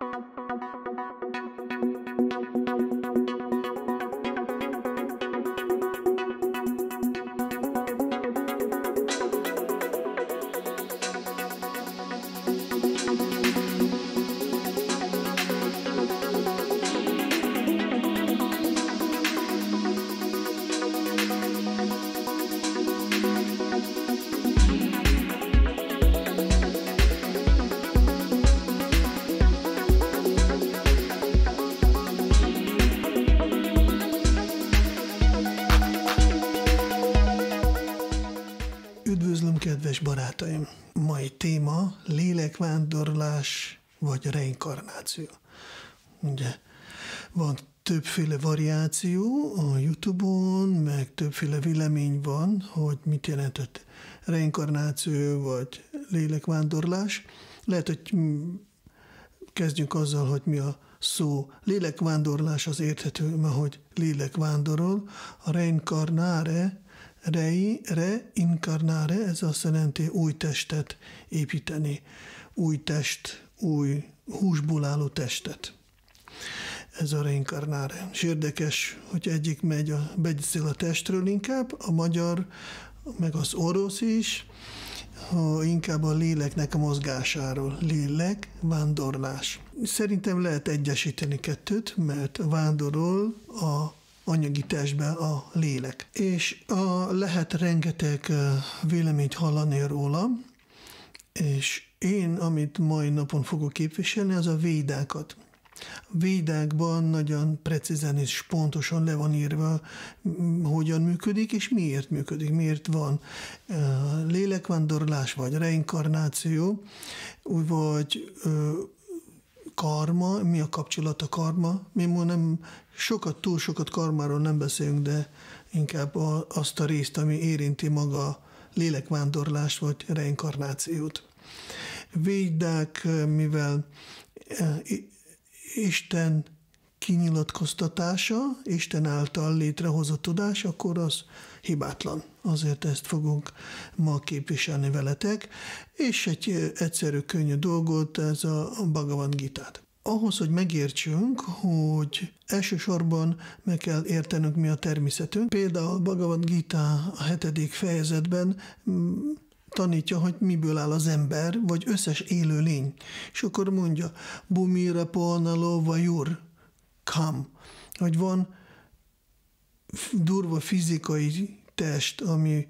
Thank you. Kedves barátaim, mai téma lélekvándorlás vagy reinkarnáció. Ugye van többféle variáció a Youtube-on, meg többféle vélemény van, hogy mit jelentett reinkarnáció vagy lélekvándorlás. Lehet, hogy kezdjünk azzal, hogy mi a szó. Lélekvándorlás az érthető, mert hogy lélekvándorol, a reinkarnáre Reire, inkarnáre, ez azt jelenti új testet építeni, új test, új húsból álló testet. Ez a reinkarnare. És érdekes, hogy egyik megy a, beszél a testről inkább, a magyar, meg az orosz is, ha inkább a léleknek a mozgásáról. Lélek, vándorlás. Szerintem lehet egyesíteni kettőt, mert vándorol a anyagi testbe a lélek. És a, lehet rengeteg véleményt hallani róla, és én, amit mai napon fogok képviselni, az a védákat. Védákban nagyon precízen és pontosan le van írva, hogyan működik és miért működik, miért van lélekvándorlás vagy reinkarnáció, vagy karma, mi a kapcsolat a karma. Mi ma nem sokat, túl sokat karmáról nem beszélünk, de inkább a, azt a részt, ami érinti maga lélekvándorlást vagy reinkarnációt. Védák, mivel e, Isten kinyilatkoztatása, Isten által létrehozott tudás, akkor az hibátlan azért ezt fogunk ma képviselni veletek, és egy egyszerű, könnyű dolgot, ez a Bhagavad Gitát. Ahhoz, hogy megértsünk, hogy elsősorban meg kell értenünk mi a természetünk. Például Bhagavad Gita a hetedik fejezetben mm, tanítja, hogy miből áll az ember, vagy összes élő lény. És akkor mondja, bumira ponalo vajur, kam, hogy van durva fizikai test, ami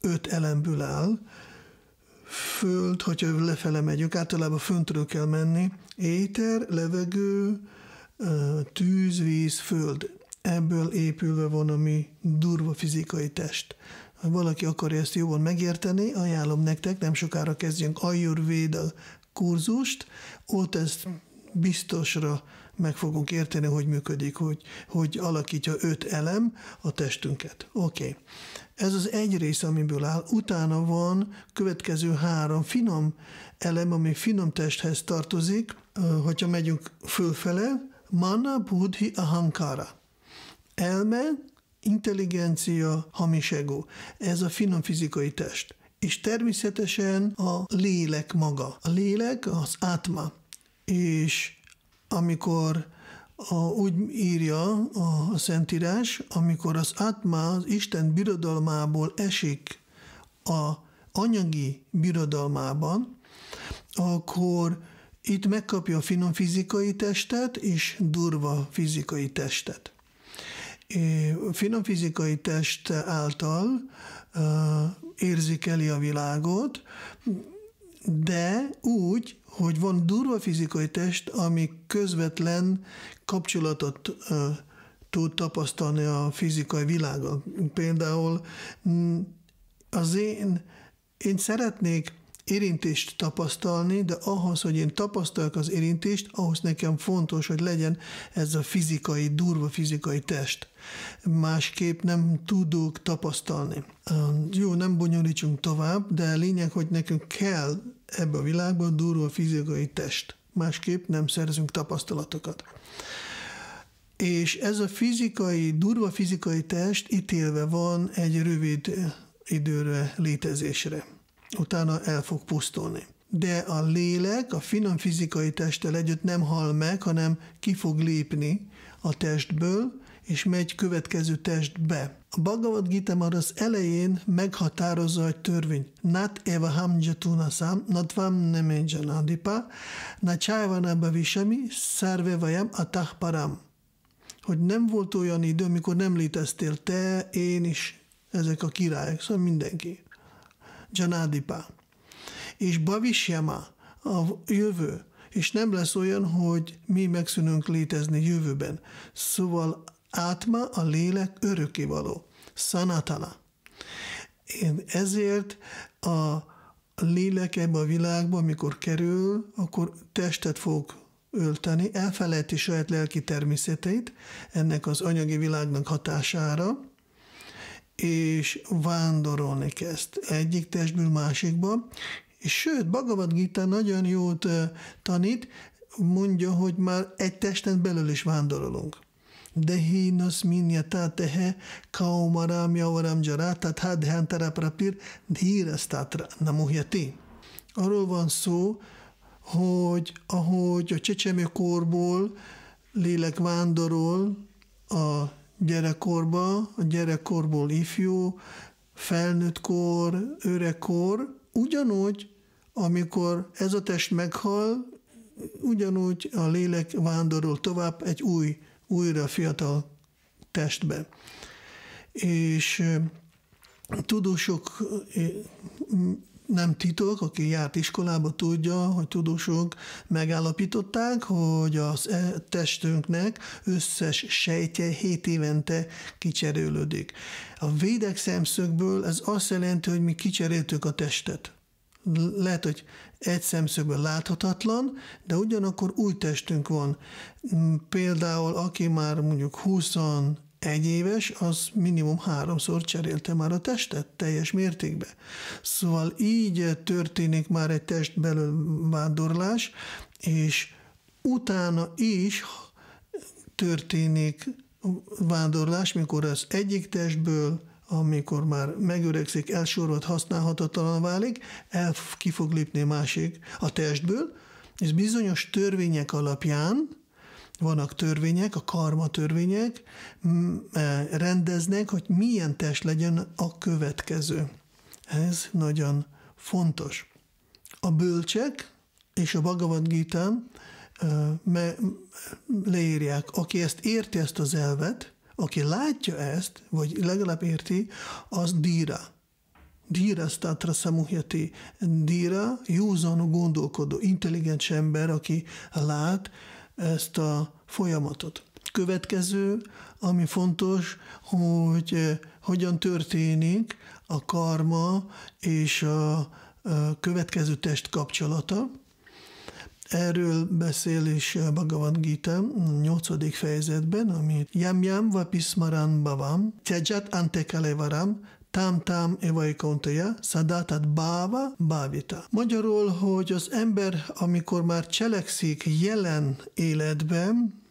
öt elemből áll, föld, hogyha lefele megyünk, általában föntről kell menni, éter, levegő, tűz, víz, föld. Ebből épülve van a mi durva fizikai test. Ha valaki akarja ezt jobban megérteni, ajánlom nektek, nem sokára kezdjünk Ayurveda kurzust, ott ezt biztosra meg fogunk érteni, hogy működik, hogy, hogy alakítja öt elem a testünket. Oké. Okay. Ez az egy rész, amiből áll, utána van következő három finom elem, ami finom testhez tartozik, hogyha megyünk fölfele, mana, buddhi, ahankara. Elme, intelligencia, ego. Ez a finom fizikai test. És természetesen a lélek maga. A lélek az átma. És amikor a, úgy írja a, a Szentírás, amikor az Atma az Isten birodalmából esik a anyagi birodalmában, akkor itt megkapja a finom fizikai testet és durva fizikai testet. A finom fizikai test által uh, érzékeli a világot, de úgy, hogy van durva fizikai test, ami közvetlen kapcsolatot ö, tud tapasztalni a fizikai világa. Például mm, az én, én szeretnék érintést tapasztalni, de ahhoz, hogy én tapasztaljak az érintést, ahhoz nekem fontos, hogy legyen ez a fizikai, durva fizikai test. Másképp nem tudok tapasztalni. Jó, nem bonyolítsunk tovább, de lényeg, hogy nekünk kell ebbe a világban durva a fizikai test. Másképp nem szerzünk tapasztalatokat. És ez a fizikai, durva fizikai test ítélve van egy rövid időre létezésre. Utána el fog pusztulni. De a lélek a finom fizikai testtel együtt nem hal meg, hanem ki fog lépni a testből, és megy következő testbe. A Bhagavad Gita már az elején meghatározza egy törvény: Nat eva ham jatuna sam, vam neme janadipa, na csajvana bavisami, szerve vajam atah param. Hogy nem volt olyan idő, amikor nem léteztél te, én is, ezek a királyok, szóval mindenki. Janadipa. És bavishyama a jövő, és nem lesz olyan, hogy mi megszűnünk létezni jövőben. Szóval átma a lélek örökkévaló szanatana. Én ezért a lélek ebbe a világba, amikor kerül, akkor testet fog ölteni, elfelejti saját lelki természeteit ennek az anyagi világnak hatására, és vándorolni kezd egyik testből másikba, és sőt, Bhagavad Gita nagyon jót eh, tanít, mondja, hogy már egy testen belül is vándorolunk. Dehi yata tehe kaumaram yavaram jara tatha dhyantara prapir dhírasztátra namuhyati. Arról van szó, hogy ahogy a csecsemőkorból lélek vándorol a gyerekkorba, a gyerekkorból ifjú, felnőttkor, öregkor, ugyanúgy, amikor ez a test meghal, ugyanúgy a lélek vándorol tovább egy új újra fiatal testbe. És tudósok, nem titok, aki járt iskolába tudja, hogy tudósok megállapították, hogy a e, testünknek összes sejtje 7 évente kicserélődik. A védek szemszögből ez azt jelenti, hogy mi kicseréltük a testet lehet, hogy egy szemszögből láthatatlan, de ugyanakkor új testünk van. Mm, például aki már mondjuk 20 egy éves, az minimum háromszor cserélte már a testet teljes mértékben. Szóval így történik már egy test belül vándorlás, és utána is történik vándorlás, mikor az egyik testből amikor már megöregszik, elsorvad, használhatatlan válik, el ki fog lépni a másik a testből, és bizonyos törvények alapján, vannak törvények, a karma törvények, e, rendeznek, hogy milyen test legyen a következő. Ez nagyon fontos. A bölcsek és a Bhagavad Gita leírják, aki ezt érti ezt az elvet, aki látja ezt, vagy legalább érti, az díra. Díra statra samuhyati. Díra józanul gondolkodó, intelligens ember, aki lát ezt a folyamatot. Következő, ami fontos, hogy eh, hogyan történik a karma és a eh, következő test kapcsolata Erről beszél is Bhagavad Gita 8. fejezetben, amit Yam Yam Vapismaran Bhavam, Tejat Antekalevaram, tam tam Evaikontaya, Sadatat Bhava Bhavita. Magyarul, hogy az ember, amikor már cselekszik jelen életben,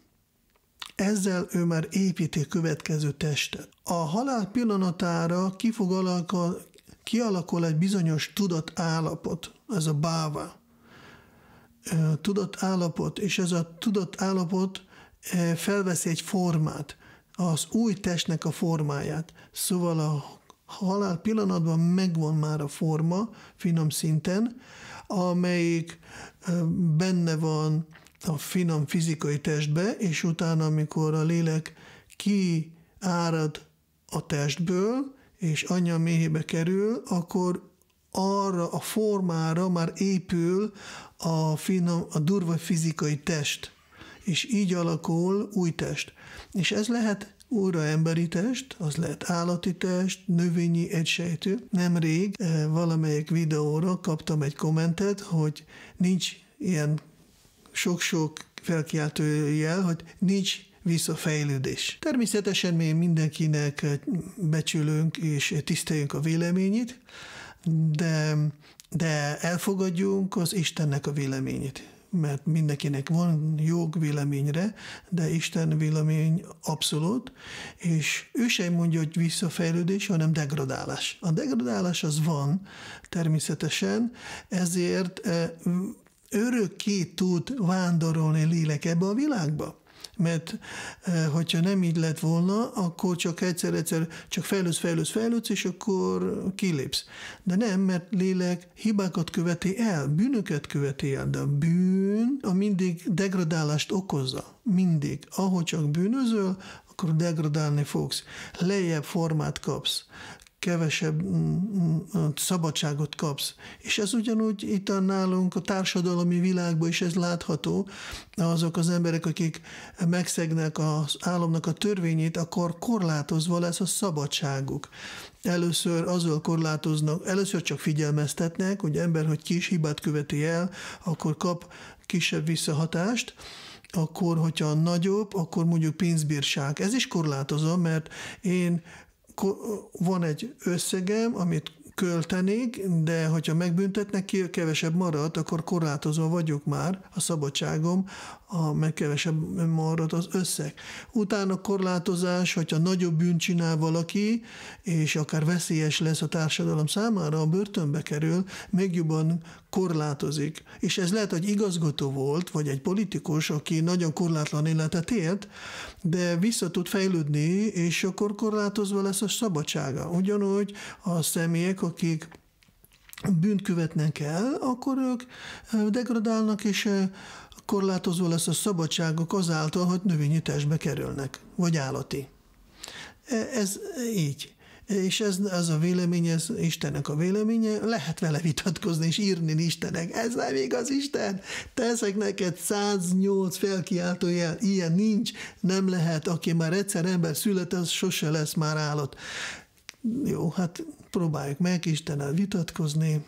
ezzel ő már építi következő testet. A halál pillanatára ki fog alakul, kialakul egy bizonyos tudatállapot, ez a báva tudatállapot, és ez a tudatállapot felveszi egy formát, az új testnek a formáját. Szóval a halál pillanatban megvan már a forma finom szinten, amelyik benne van a finom fizikai testbe, és utána, amikor a lélek kiárad a testből, és anya méhébe kerül, akkor arra a formára már épül a, finom, a durva fizikai test, és így alakul új test. És ez lehet újra emberi test, az lehet állati test, növényi egysejtű. Nemrég eh, valamelyik videóra kaptam egy kommentet, hogy nincs ilyen sok-sok felkiáltó jel, hogy nincs visszafejlődés. Természetesen mi mindenkinek eh, becsülünk és tiszteljünk a véleményét, de, de elfogadjunk az Istennek a véleményét mert mindenkinek van jog véleményre, de Isten vélemény abszolút, és ő sem mondja, hogy visszafejlődés, hanem degradálás. A degradálás az van természetesen, ezért eh, örökké tud vándorolni lélek ebbe a világba mert eh, hogyha nem így lett volna, akkor csak egyszer-egyszer csak fejlődsz, fejlődsz, fejlődsz, és akkor kilépsz. De nem, mert lélek hibákat követi el, bűnöket követi el, de a bűn a mindig degradálást okozza. Mindig. Ahogy csak bűnözöl, akkor degradálni fogsz. Lejjebb formát kapsz kevesebb mm, mm, mm, szabadságot kapsz. És ez ugyanúgy itt a nálunk a társadalmi világban is ez látható, azok az emberek, akik megszegnek az államnak a törvényét, akkor korlátozva lesz a szabadságuk. Először azzal korlátoznak, először csak figyelmeztetnek, hogy ember, hogy kis hibát követi el, akkor kap kisebb visszahatást, akkor, hogyha nagyobb, akkor mondjuk pénzbírság. Ez is korlátozom, mert én van egy összegem, amit költenék, de hogyha megbüntetnek ki, kevesebb marad, akkor korlátozva vagyok már a szabadságom a megkevesebb marad az összeg. Utána korlátozás, hogyha nagyobb bűn csinál valaki, és akár veszélyes lesz a társadalom számára, a börtönbe kerül, még jobban korlátozik. És ez lehet, hogy igazgató volt, vagy egy politikus, aki nagyon korlátlan életet élt, de vissza tud fejlődni, és akkor korlátozva lesz a szabadsága. Ugyanúgy a személyek, akik bűnt követnek el, akkor ők eh, degradálnak, és eh, korlátozó lesz a szabadságok azáltal, hogy növényi testbe kerülnek, vagy állati. E, ez így. És ez, ez a vélemény, ez Istennek a véleménye, lehet vele vitatkozni és írni Istenek. Ez nem igaz, Isten! Teszek neked 108 jel, ilyen nincs, nem lehet, aki már egyszer ember szület, az sose lesz már állat. Jó, hát próbáljuk meg Istennel vitatkozni,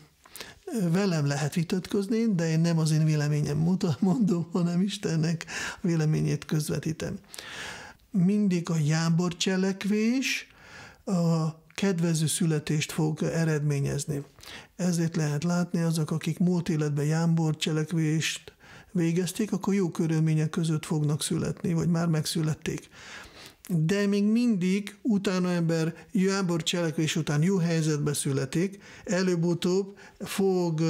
Velem lehet vitatkozni, de én nem az én véleményem mondom, hanem Istennek véleményét közvetítem. Mindig a jábor cselekvés a kedvező születést fog eredményezni. Ezért lehet látni azok, akik múlt életben jámbor cselekvést végezték, akkor jó körülmények között fognak születni, vagy már megszülették de még mindig utána ember jábor cselekvés után jó helyzetbe születik, előbb-utóbb fog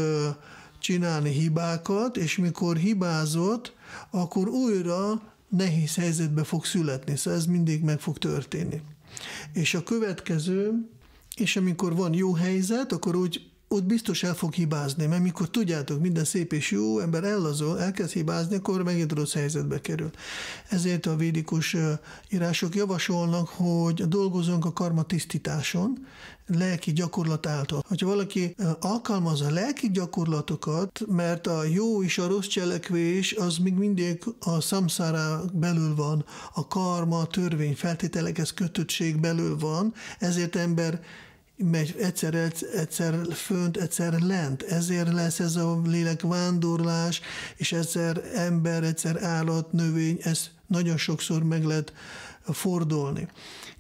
csinálni hibákat, és mikor hibázott, akkor újra nehéz helyzetbe fog születni, szóval ez mindig meg fog történni. És a következő, és amikor van jó helyzet, akkor úgy ott biztos el fog hibázni, mert mikor tudjátok, minden szép és jó ember ellazol, elkezd hibázni, akkor megint rossz helyzetbe kerül. Ezért a védikus írások javasolnak, hogy dolgozunk a karma tisztításon, lelki gyakorlat által. Hogyha valaki alkalmazza a lelki gyakorlatokat, mert a jó és a rossz cselekvés az még mindig a szamszára belül van, a karma, a törvény feltételekhez kötöttség belül van, ezért ember megy egyszer, egyszer fönt, egyszer lent. Ezért lesz ez a lélek vándorlás, és egyszer ember, egyszer állat, növény, ez nagyon sokszor meg lehet fordulni.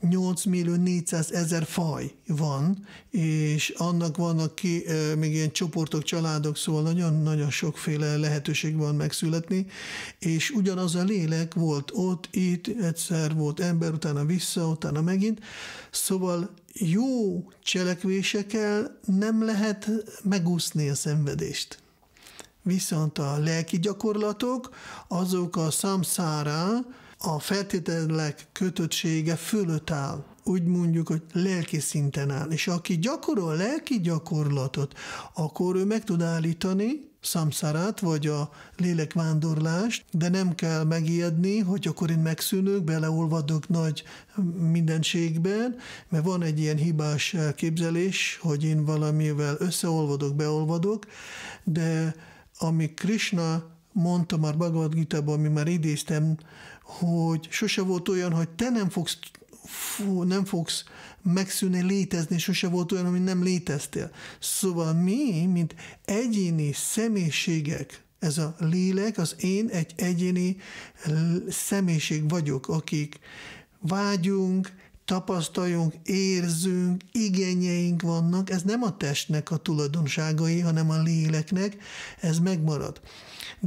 8 millió 400 ezer faj van, és annak vannak ki, még ilyen csoportok, családok, szóval nagyon-nagyon sokféle lehetőség van megszületni, és ugyanaz a lélek volt ott, itt, egyszer volt ember, utána vissza, utána megint, szóval jó cselekvésekkel nem lehet megúszni a szenvedést. Viszont a lelki gyakorlatok, azok a számszára, a feltételek kötöttsége fölött áll. Úgy mondjuk, hogy lelki szinten áll. És aki gyakorol lelki gyakorlatot, akkor ő meg tud állítani szamszárát, vagy a lélekvándorlást, de nem kell megijedni, hogy akkor én megszűnök, beleolvadok nagy mindenségben, mert van egy ilyen hibás képzelés, hogy én valamivel összeolvadok, beolvadok, de ami Krishna mondta már Bhagavad gita ami már idéztem, hogy sose volt olyan, hogy te nem fogsz fú, nem fogsz megszűnni létezni, sose volt olyan, ami nem léteztél. Szóval mi, mint egyéni személyiségek, ez a lélek, az én egy egyéni személyiség vagyok, akik vágyunk, tapasztaljunk, érzünk, igényeink vannak, ez nem a testnek a tulajdonságai, hanem a léleknek, ez megmarad.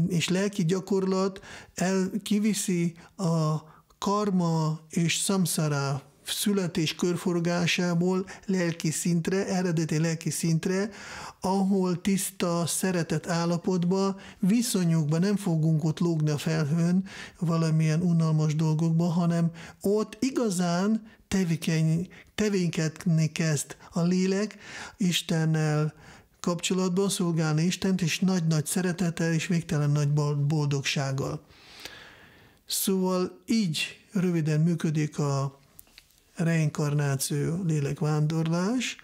És lelki gyakorlat el, kiviszi a karma és szamszara, születés körforgásából lelki szintre, eredeti lelki szintre, ahol tiszta, szeretett állapotba, viszonyokba nem fogunk ott lógni a felhőn valamilyen unalmas dolgokba, hanem ott igazán tevékeny, tevékenykedni kezd a lélek Istennel, kapcsolatban szolgálni Istent, és nagy-nagy szeretettel és végtelen nagy boldogsággal. Szóval így röviden működik a reinkarnáció, lélekvándorlás,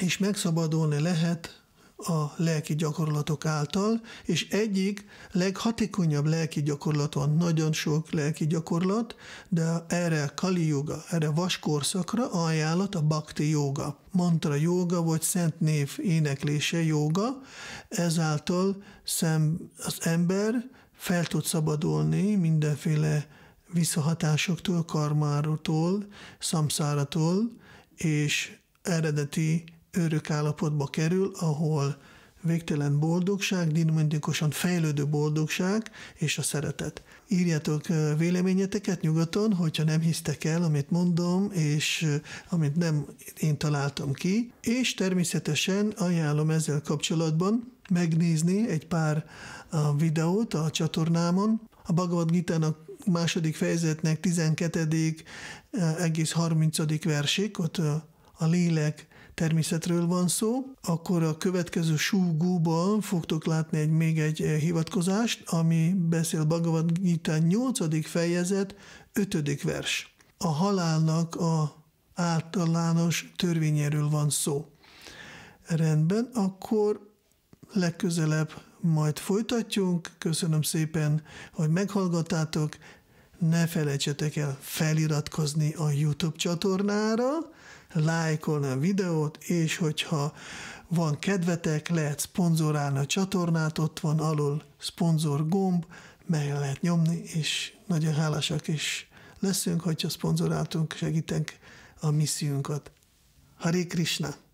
és megszabadulni lehet a lelki gyakorlatok által, és egyik leghatékonyabb lelki gyakorlat van, nagyon sok lelki gyakorlat, de erre Kali joga, erre vaskorszakra ajánlat a bhakti joga, mantra joga vagy szent név éneklése joga, ezáltal szem, az ember fel tud szabadulni mindenféle visszahatásoktól, karmáról, szamszáratól, és eredeti örök állapotba kerül, ahol végtelen boldogság, dinamikusan fejlődő boldogság és a szeretet írjátok véleményeteket nyugaton, hogyha nem hisztek el, amit mondom, és amit nem én találtam ki, és természetesen ajánlom ezzel kapcsolatban megnézni egy pár videót a csatornámon, a Bhagavad gita a második fejezetnek 12. egész 30. versék, ott a lélek természetről van szó, akkor a következő súgóban fogtok látni egy, még egy eh, hivatkozást, ami beszél Bhagavad Gita 8. fejezet 5. vers. A halálnak a általános törvényéről van szó. Rendben, akkor legközelebb majd folytatjunk. Köszönöm szépen, hogy meghallgattátok. Ne felejtsetek el feliratkozni a YouTube csatornára, lájkolni a videót, és hogyha van kedvetek, lehet szponzorálni a csatornát, ott van alul szponzor gomb, mely lehet nyomni, és nagyon hálásak is leszünk, hogyha szponzoráltunk, segítenk a missziunkat. Hari Krishna!